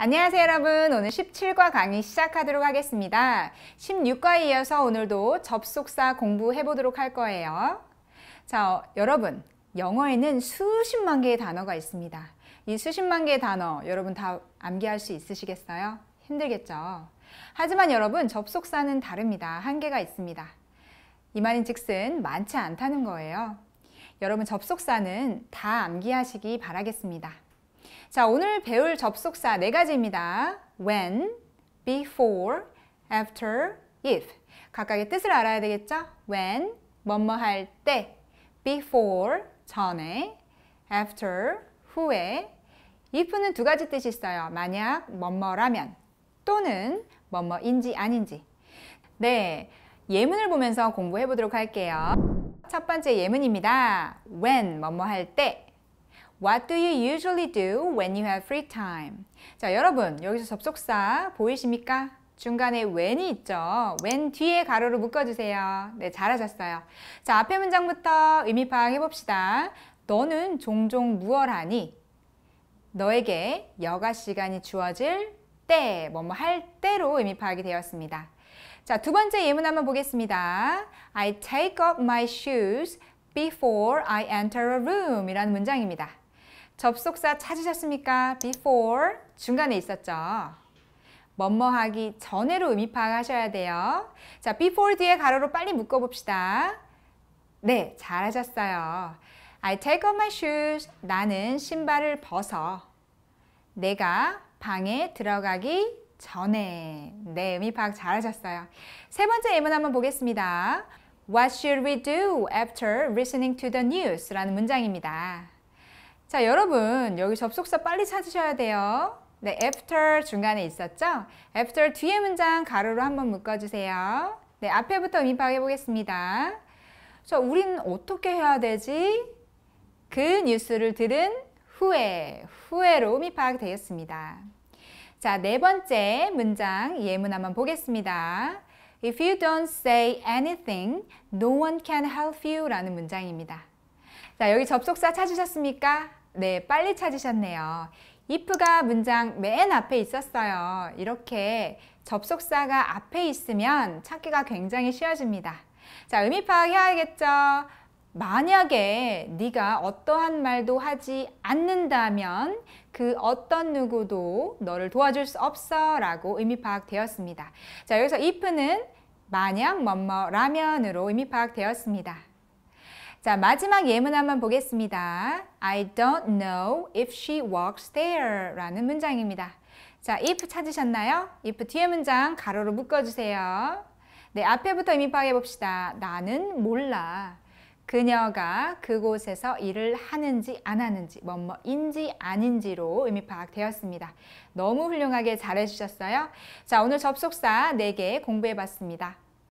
안녕하세요 여러분 오늘 17과 강의 시작하도록 하겠습니다 16과에 이어서 오늘도 접속사 공부해 보도록 할 거예요 자 여러분 영어에는 수십만 개의 단어가 있습니다 이 수십만 개의 단어 여러분 다 암기할 수 있으시겠어요? 힘들겠죠 하지만 여러분 접속사는 다릅니다 한계가 있습니다 이만인즉슨 많지 않다는 거예요 여러분 접속사는 다 암기하시기 바라겠습니다 자, 오늘 배울 접속사 네 가지입니다. when, before, after, if. 각각의 뜻을 알아야 되겠죠? when, 뭐뭐 할 때, before, 전에, after, 후에, if는 두 가지 뜻이 있어요. 만약 뭐뭐라면 또는 뭐뭐인지 아닌지. 네, 예문을 보면서 공부해 보도록 할게요. 첫 번째 예문입니다. when 뭐뭐 할때 What do you usually do when you have free time? 자, 여러분 여기서 접속사 보이십니까? 중간에 when이 있죠. when 뒤에 가로로 묶어주세요. 네, 잘하셨어요. 자, 앞에 문장부터 의미 파악해봅시다. 너는 종종 무얼하니? 너에게 여가 시간이 주어질 때, 뭐뭐 뭐 할 때로 의미 파악이 되었습니다. 자, 두 번째 예문 한번 보겠습니다. I take off my shoes before I enter a room 이라는 문장입니다. 접속사 찾으셨습니까? before 중간에 있었죠. 뭐뭐 하기 전에로 의미 파악하셔야 돼요. 자, before 뒤에 가로로 빨리 묶어 봅시다. 네, 잘하셨어요. I take off my shoes. 나는 신발을 벗어. 내가 방에 들어가기 전에. 네, 의미 파악 잘하셨어요. 세 번째 예문 한번 보겠습니다. What should we do after listening to the news? 라는 문장입니다. 자, 여러분 여기 접속사 빨리 찾으셔야 돼요. 네, after 중간에 있었죠? after 뒤에 문장 가로로 한번 묶어주세요. 네, 앞에부터 밑박해 보겠습니다. 자, 우린 어떻게 해야 되지? 그 뉴스를 들은 후에, 후에로 밑박 되었습니다. 자, 네 번째 문장 예문 한번 보겠습니다. If you don't say anything, no one can help you 라는 문장입니다. 자, 여기 접속사 찾으셨습니까? 네, 빨리 찾으셨네요. if가 문장 맨 앞에 있었어요. 이렇게 접속사가 앞에 있으면 찾기가 굉장히 쉬워집니다. 자, 의미 파악해야겠죠? 만약에 네가 어떠한 말도 하지 않는다면 그 어떤 누구도 너를 도와줄 수 없어 라고 의미 파악되었습니다. 자, 여기서 if는 만약 뭐뭐라면으로 의미 파악되었습니다. 자, 마지막 예문 한번 보겠습니다. I don't know if she walks there 라는 문장입니다. 자, if 찾으셨나요? if 뒤에 문장 가로로 묶어주세요. 네, 앞에부터 의미 파악해 봅시다. 나는 몰라. 그녀가 그곳에서 일을 하는지 안 하는지 뭐뭐인지 아닌지로 의미 파악되었습니다. 너무 훌륭하게 잘해주셨어요. 자 오늘 접속사 4개 공부해봤습니다.